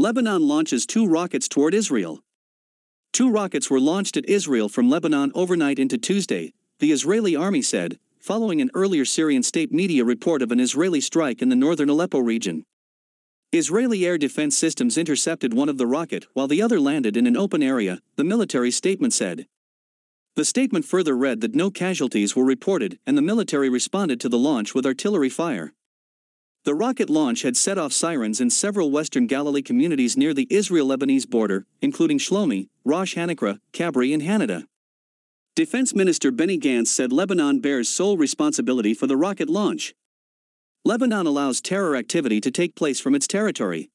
Lebanon launches two rockets toward Israel. Two rockets were launched at Israel from Lebanon overnight into Tuesday, the Israeli army said, following an earlier Syrian state media report of an Israeli strike in the northern Aleppo region. Israeli air defense systems intercepted one of the rocket while the other landed in an open area, the military statement said. The statement further read that no casualties were reported and the military responded to the launch with artillery fire. The rocket launch had set off sirens in several western Galilee communities near the Israel-Lebanese border, including Shlomi, Rosh Hanikra, Kabri and Hanada. Defense Minister Benny Gantz said Lebanon bears sole responsibility for the rocket launch. Lebanon allows terror activity to take place from its territory.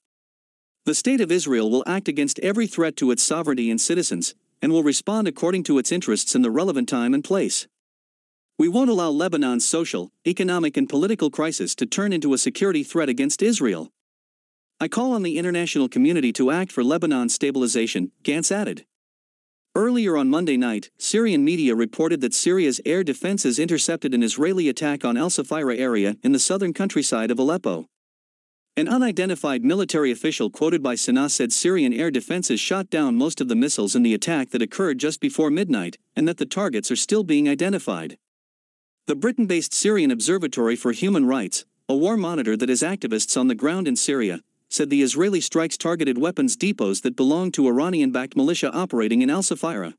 The State of Israel will act against every threat to its sovereignty and citizens, and will respond according to its interests in the relevant time and place. We won't allow Lebanon's social, economic and political crisis to turn into a security threat against Israel. I call on the international community to act for Lebanon's stabilization, Gantz added. Earlier on Monday night, Syrian media reported that Syria's air defenses intercepted an Israeli attack on Al Safira area in the southern countryside of Aleppo. An unidentified military official quoted by Sana'a said Syrian air defenses shot down most of the missiles in the attack that occurred just before midnight, and that the targets are still being identified. The Britain-based Syrian Observatory for Human Rights, a war monitor that has activists on the ground in Syria, said the Israeli strikes targeted weapons depots that belong to Iranian-backed militia operating in Al-Safira.